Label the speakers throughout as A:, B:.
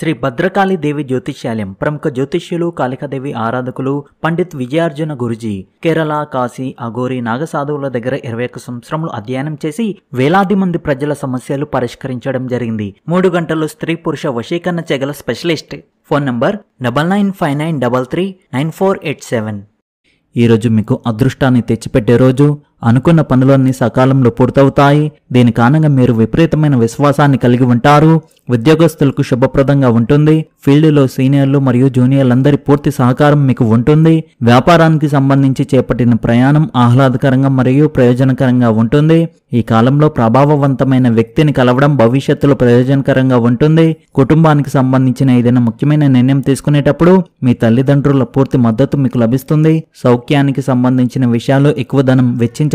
A: శ్రీ భద్రకాళీదేవి జ్యోతిష్యాలయం ప్రముఖ జ్యోతిష్యులు కాళికాదేవి ఆరాధకులు పండిత్ విజయార్జున గురుజీ కేరళ కాశీ అఘోరి నాగసాధువుల దగ్గర ఇరవై ఒక్క సంవత్సరములు అధ్యయనం చేసి వేలాది మంది ప్రజల సమస్యలు పరిష్కరించడం జరిగింది మూడు గంటలు స్త్రీ పురుష వశీకరణ చెగల specialist phone number double nine five nine double three nine four eight seven ఈరోజు మీకు అదృష్టాన్ని తెచ్చిపెట్టే రోజు అనుకున్న పనులన్నీ సకాలంలో పూర్తవుతాయి దీని కారణంగా మీరు విపరీతమైన విశ్వాసాన్ని కలిగి ఉంటారు ఉద్యోగస్తులకు శుభప్రదంగా ఉంటుంది ఫీల్డ్లో సీనియర్లు మరియు జూనియర్లందరి పూర్తి సహకారం మీకు ఉంటుంది వ్యాపారానికి సంబంధించి చేపట్టిన ప్రయాణం ఆహ్లాదకరంగా మరియు ప్రయోజనకరంగా ఉంటుంది ఈ కాలంలో ప్రభావవంతమైన వ్యక్తిని కలవడం భవిష్యత్తులో ప్రయోజనకరంగా ఉంటుంది కుటుంబానికి సంబంధించిన ఏదైనా ముఖ్యమైన నిర్ణయం తీసుకునేటప్పుడు మీ తల్లిదండ్రుల పూర్తి మద్దతు మీకు లభిస్తుంది సౌఖ్యానికి సంబంధించిన విషయాలు ఎక్కువ ధనం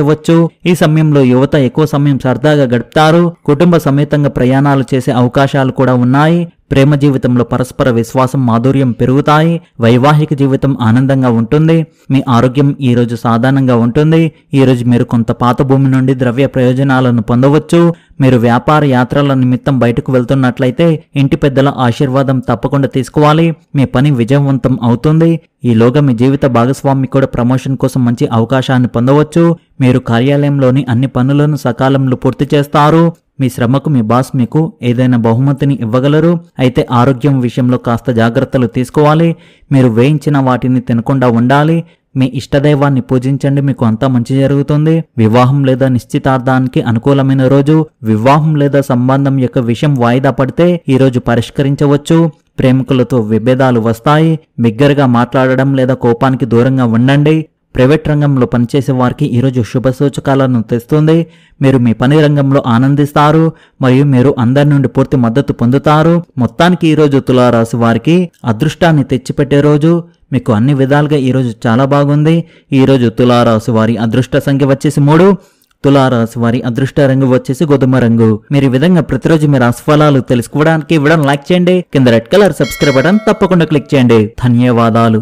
A: ఉపయోగించవచ్చు ఈ సమయంలో యువత ఎక్కువ సమయం సరదాగా గడుపుతారు కుటుంబ సమేతంగా ప్రయాణాలు చేసే అవకాశాలు కూడా ఉన్నాయి ప్రేమ జీవితంలో పరస్పర విశ్వాసం మాధుర్యం పెరుగుతాయి వైవాహిక జీవితం ఆనందంగా ఉంటుంది మీ ఆరోగ్యం ఈరోజు సాధారణంగా ఉంటుంది ఈరోజు మీరు కొంత పాత భూమి నుండి ద్రవ్య ప్రయోజనాలను పొందవచ్చు మీరు వ్యాపార యాత్రల నిమిత్తం బయటకు వెళ్తున్నట్లయితే ఇంటి పెద్దల ఆశీర్వాదం తప్పకుండా తీసుకోవాలి మీ పని విజయవంతం అవుతుంది ఈలోగా మీ జీవిత భాగస్వామి కూడా ప్రమోషన్ కోసం మంచి అవకాశాన్ని పొందవచ్చు మీరు కార్యాలయంలోని అన్ని పనులను సకాలంలో పూర్తి చేస్తారు మీ శ్రమకు మీ బాస్ మీకు ఏదైనా బహుమతిని ఇవ్వగలరు అయితే ఆరోగ్యం విషయంలో కాస్త జాగ్రత్తలు తీసుకోవాలి మీరు వేయించిన వాటిని తినకుండా ఉండాలి మీ ఇష్టదైవాన్ని పూజించండి మీకు అంతా మంచి జరుగుతుంది వివాహం లేదా నిశ్చితార్థానికి అనుకూలమైన రోజు వివాహం లేదా సంబంధం యొక్క విషయం వాయిదా పడితే ఈ రోజు పరిష్కరించవచ్చు ప్రేమికులతో విభేదాలు వస్తాయి బిగ్గరగా మాట్లాడడం లేదా కోపానికి దూరంగా ఉండండి ప్రైవేట్ రంగంలో పనిచేసే వారికి ఈరోజు శుభ సూచకాలను తెస్తుంది మీరు మీ పని రంగంలో ఆనందిస్తారు మరియు మీరు అందరి నుండి పూర్తి మద్దతు పొందుతారు మొత్తానికి ఈరోజు తులారాశి వారికి అదృష్టాన్ని తెచ్చిపెట్టే రోజు మీకు అన్ని విధాలుగా ఈరోజు చాలా బాగుంది ఈరోజు తులారాశి వారి అదృష్ట సంఖ్య వచ్చేసి మూడు తులారాశి వారి అదృష్ట రంగు వచ్చేసి గోధుమ రంగు మీరు విధంగా ప్రతిరోజు మీ రాశిఫలాలు తెలుసుకోవడానికి ఇవ్వడం లైక్ చేయండి కింద రెడ్ కలర్ సబ్స్క్రైబ్ బటన్ తప్పకుండా క్లిక్ చేయండి ధన్యవాదాలు